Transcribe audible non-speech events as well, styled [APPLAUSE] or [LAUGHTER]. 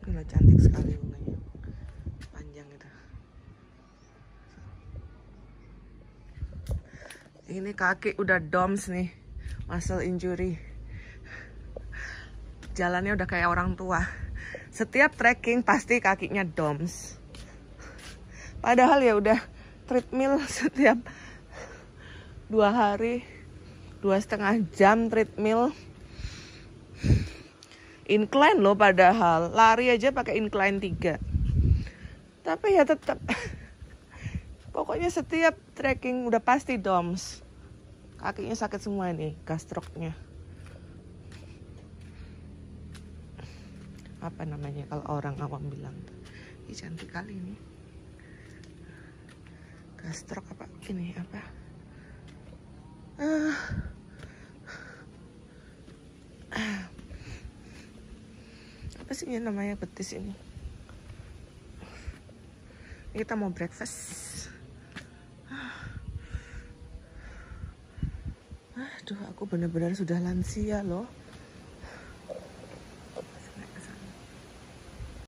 Gila cantik sekali bunganya. Panjang itu. Ini kaki udah doms nih. Muscle injury. Jalannya udah kayak orang tua. Setiap trekking pasti kakinya doms. Padahal ya udah treadmill [LAUGHS] setiap dua hari dua setengah jam treadmill incline loh padahal lari aja pakai incline 3 tapi ya tetap [LAUGHS] pokoknya setiap trekking udah pasti DOMS kakinya sakit semua nih gastroknya apa namanya kalau orang awam bilang ini cantik kali ini gastrok apa ini apa apa sih ini namanya betis ini kita mau breakfast aduh aku bener-bener sudah lansia loh